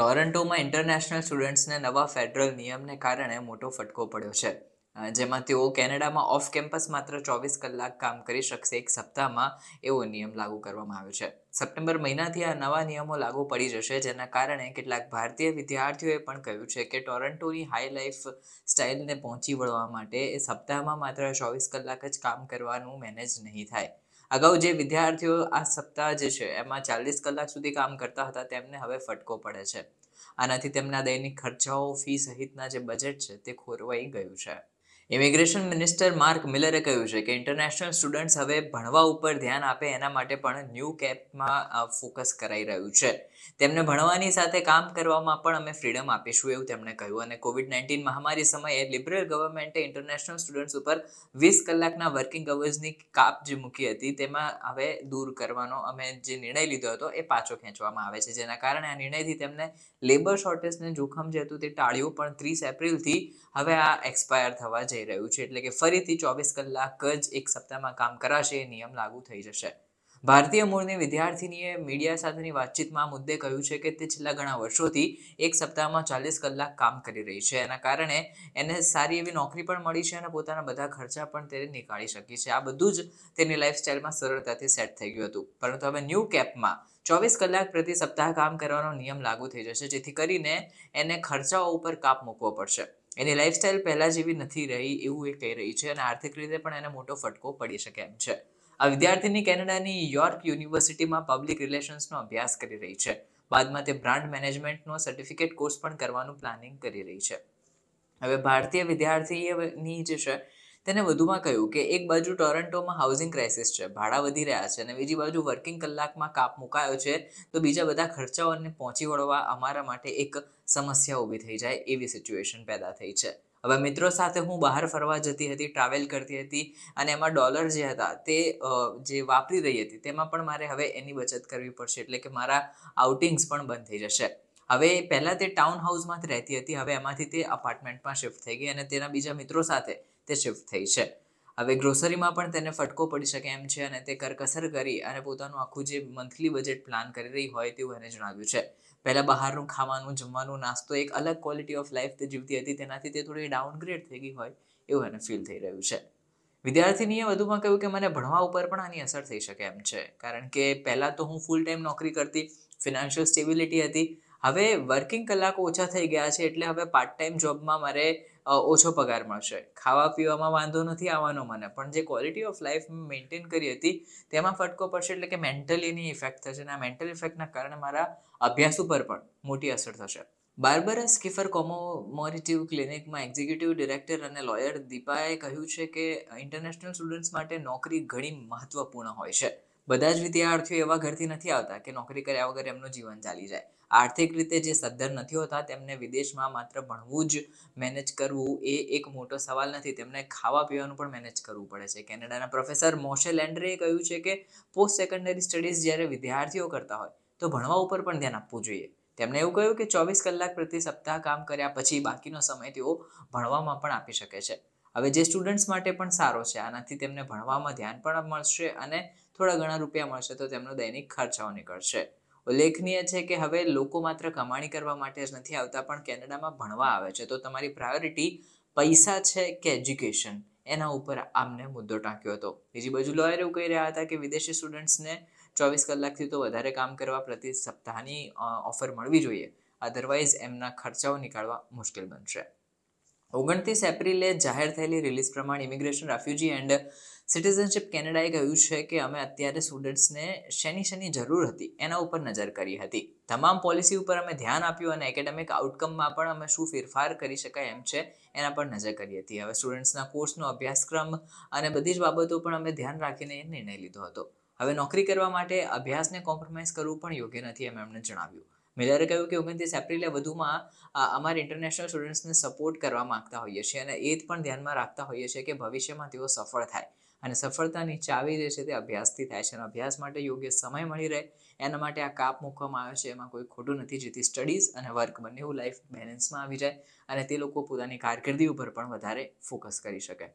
ટોરન્ટોમાં international સ્ટુડન્ટ્સને નવા federal નિયમને કારણે મોટો ફટકો પડ્યો છે જેમાં તેઓ કેનેડામાં ઓફ કેમ્પસ માત્ર ચોવીસ કલાક કામ કરી શકશે એક સપ્તાહમાં એવો નિયમ લાગુ કરવામાં આવ્યો છે સપ્ટેમ્બર મહિનાથી આ નવા નિયમો લાગુ પડી જશે જેના કારણે કેટલાક ભારતીય વિદ્યાર્થીઓએ પણ કહ્યું છે કે ટોરન્ટોની હાઈ લાઈફ સ્ટાઇલને પહોંચી વળવા માટે એ સપ્તાહમાં માત્ર ચોવીસ કલાક જ કામ કરવાનું મેનેજ નહીં થાય અગાઉ જે વિદ્યાર્થીઓ આ સપ્તાહ જે છે એમાં ચાલીસ કલાક સુધી કામ કરતા હતા તેમને હવે ફટકો પડે છે આનાથી તેમના દૈનિક ખર્ચાઓ ફી સહિતના જે બજેટ છે તે ખોરવાઈ ગયું છે ઇમિગ્રેશન મિનિસ્ટર માર્ક મિલરે કહ્યું છે કે ઇન્ટરનેશનલ સ્ટુડન્ટ્સ હવે ભણવા ઉપર ધ્યાન આપે એના માટે પણ ન્યૂ કેપમાં ફોકસ કરાઈ રહ્યું છે તેમને ભણવાની સાથે કામ કરવામાં પણ અમે ફ્રીડમ આપીશું એવું તેમણે કહ્યું અને કોવિડ નાઇન્ટીન મહામારી સમયે લિબરલ ગવર્મેન્ટે ઇન્ટરનેશનલ સ્ટુડન્ટ્સ ઉપર વીસ કલાકના વર્કિંગ અવર્સની કાપ જે મૂકી હતી તેમાં હવે દૂર કરવાનો અમે જે નિર્ણય લીધો હતો એ પાછો ખેંચવામાં આવે છે જેના કારણે આ નિર્ણયથી તેમને લેબર શોર્ટેજને જોખમ જે હતું તે ટાળ્યું પણ ત્રીસ એપ્રિલથી હવે આ એક્સપાયર થવા જઈ જઈ રહ્યું છે એટલે કે ફરીથી ચોવીસ કલાક જ એક સપ્તાહમાં કામ કરાશે એ નિયમ લાગુ થઈ જશે ભારતીય મૂળની વિદ્યાર્થીનીએ મીડિયા સાથેની વાતચીતમાં મુદ્દે કહ્યું છે કે તે છેલ્લા ઘણા વર્ષોથી એક સપ્તાહમાં ચાલીસ કલાક કામ કરી રહી છે એના કારણે એને સારી એવી નોકરી પણ મળી છે અને પોતાના બધા ખર્ચા પણ તેને નીકાળી શકી છે આ બધું જ તેની લાઈફસ્ટાઈલમાં સરળતાથી સેટ થઈ ગયું હતું પરંતુ હવે ન્યૂ કેપમાં ચોવીસ કલાક પ્રતિ સપ્તાહ કામ કરવાનો નિયમ લાગુ થઈ જશે જેથી કરીને એને ખર્ચાઓ ઉપર કાપ મૂકવો પડશે એની લાઇફસ્ટાઇલ પહેલાં જેવી નથી રહી એવું એ કહી રહી છે અને આર્થિક રીતે પણ એને મોટો ફટકો પડી શકે એમ છે આ વિદ્યાર્થીની કેનેડાની યોર્ક યુનિવર્સિટીમાં પબ્લિક રિલેશન્સનો અભ્યાસ કરી રહી છે બાદમાં તે બ્રાન્ડ મેનેજમેન્ટનો સર્ટિફિકેટ કોર્સ પણ કરવાનું પ્લાનિંગ કરી રહી છે હવે ભારતીય વિદ્યાર્થીની જે છે તેને વધુમાં કહ્યું કે એક બાજુ ટોરન્ટોમાં હાઉસિંગ ક્રાઇસિસ છે ભાડા વધી રહ્યા છે અને બીજી બાજુ વર્કિંગ કલાકમાં કાપ મુકાયો છે તો બીજા બધા ખર્ચાઓને પહોંચી વળવા અમારા માટે એક સમસ્યા ઊભી થઈ જાય એવી સિચ્યુએશન પેદા થઈ છે હવે મિત્રો સાથે હું બહાર ફરવા જતી હતી ટ્રાવેલ કરતી હતી અને એમાં ડોલર જે હતા તે જે વાપરી રહી હતી તેમાં પણ મારે હવે એની બચત કરવી પડશે એટલે કે મારા આઉટિંગ્સ પણ બંધ થઈ જશે હવે પહેલાં તે ટાઉન હાઉસમાં જ રહેતી હતી હવે એમાંથી તે અપાર્ટમેન્ટમાં શિફ્ટ થઈ ગઈ અને તેના બીજા મિત્રો સાથે તે શિફ્ટ થઈ છે હવે ગ્રોસરીમાં પણ તેને ફટકો પડી શકે એમ છે અને તે કરકસર કરી અને પોતાનું આખું જે મંથલી બજેટ પ્લાન કરી રહી હોય તેવું એને જણાવ્યું છે પહેલાં બહારનું ખાવાનું જમવાનું નાસ્તો એક અલગ ક્વોલિટી ઓફ લાઈફ તે જીવતી હતી તેનાથી તે થોડી ડાઉનગ્રેડ થઈ ગઈ હોય એવું એને ફીલ થઈ રહ્યું છે વિદ્યાર્થીનીએ વધુમાં કહ્યું કે મને ભણવા ઉપર પણ આની અસર થઈ શકે એમ છે કારણ કે પહેલાં તો હું ફૂલ ટાઈમ નોકરી કરતી ફિનાન્શિયલ સ્ટેબિલિટી હતી હવે વર્કિંગ કલાકો ઓછા થઈ ગયા છે એટલે હવે પાર્ટ ટાઈમ જોબમાં મારે ઓછો પગાર મળશે ખાવા પીવામાં વાંધો નથી આવવાનો મને પણ જે ક્વોલિટી ઓફ લાઈફ મેન્ટેન કરી હતી તેમાં ફટકો પડશે એટલે કે મેન્ટલીની ઇફેક્ટ થશે અને આ મેન્ટલ ઇફેક્ટના કારણે મારા અભ્યાસ ઉપર પણ મોટી અસર થશે બાર્બરા સ્કીફર કોમોમોરિટિવ ક્લિનિકમાં એક્ઝિક્યુટિવ ડિરેક્ટર અને લોયર દીપાએ કહ્યું છે કે ઇન્ટરનેશનલ સ્ટુડન્ટ્સ માટે નોકરી ઘણી મહત્વપૂર્ણ હોય છે બધા જ વિદ્યાર્થીઓ એવા ઘરથી નથી આવતા કે નોકરી કર્યા વગર એમનું જીવન ચાલી જાય આર્થિક રીતે જે સદ્ધર નથી હોતા તેમને વિદેશમાં માત્ર ભણવું જ મેનેજ કરવું એ એક મોટો સવાલ નથી તેમને ખાવા પીવાનું પણ મેનેજ કરવું પડે છે કેનેડાના પ્રોફેસર મોશે લેન્ડ્રીએ કહ્યું છે કે પોસ્ટ સેકન્ડરી સ્ટડીઝ જ્યારે વિદ્યાર્થીઓ કરતા હોય તો ભણવા ઉપર પણ ધ્યાન આપવું જોઈએ તેમણે એવું કહ્યું કે ચોવીસ કલાક પ્રતિ સપ્તાહ કામ કર્યા પછી બાકીનો સમય તેઓ ભણવામાં પણ આપી શકે છે હવે જે સ્ટુડન્ટ્સ માટે પણ સારો છે આનાથી તેમને ભણવામાં ધ્યાન પણ મળશે અને થોડા ઘણા રૂપિયા મળશે તો તેમનો દૈનિક ખર્ચાઓ નીકળશે ઉલ્લેખનીય છે કે હવે લોકો માત્ર કમાણી કરવા માટે જ નથી આવતા પણ કેનેડામાં ભણવા આવે છે તો તમારી પ્રાયોરિટી પૈસા છે કે એજ્યુકેશન એના ઉપર આમને મુદ્દો ટાંક્યો હતો બીજી બાજુ લોયર એવું કહી રહ્યા હતા કે વિદેશી સ્ટુડન્ટ્સને ચોવીસ કલાકથી તો વધારે કામ કરવા પ્રતિ સપ્તાહની ઓફર મળવી જોઈએ અધરવાઇઝ એમના ખર્ચાઓ નીકાળવા મુશ્કેલ બનશે ઓગણત્રીસ એપ્રિલે જાહેર થયેલી રિલીઝ પ્રમાણે ઇમિગ્રેશન રેફ્યુજી એન્ડ સિટીઝનશીપ કેનેડાએ કહ્યું છે કે અમે અત્યારે સ્ટુડન્ટ્સને શેની શેની જરૂર હતી એના ઉપર નજર કરી હતી તમામ પોલિસી ઉપર અમે ધ્યાન આપ્યું અને એકેડેમિક આઉટકમમાં પણ અમે શું ફેરફાર કરી શકાય એમ છે એના પર નજર કરી હતી હવે સ્ટુડન્ટ્સના કોર્સનો અભ્યાસક્રમ અને બધી જ બાબતો પણ અમે ધ્યાન રાખીને એ નિર્ણય લીધો હતો હવે નોકરી કરવા માટે અભ્યાસને કોમ્પ્રોમાઇઝ કરવું પણ યોગ્ય નથી એમ એમણે જણાવ્યું મિલરે કહ્યું કે ઓગણત્રીસ એપ્રિલે વધુમાં અમારે ઇન્ટરનેશનલ સ્ટુડન્ટ્સને સપોર્ટ કરવા માગતા હોઈએ છીએ અને એ પણ ધ્યાનમાં રાખતા હોઈએ છીએ કે ભવિષ્યમાં તેઓ સફળ થાય અને સફળતાની ચાવી જે છે તે અભ્યાસથી થાય છે અને અભ્યાસ માટે યોગ્ય સમય મળી રહે એના માટે આ કાપ મૂકવામાં આવે છે એમાં કોઈ ખોટું નથી જેથી સ્ટડીઝ અને વર્ક બંને લાઈફ બેલેન્સમાં આવી જાય અને તે લોકો પોતાની કારકિર્દી ઉપર પણ વધારે ફોકસ કરી શકે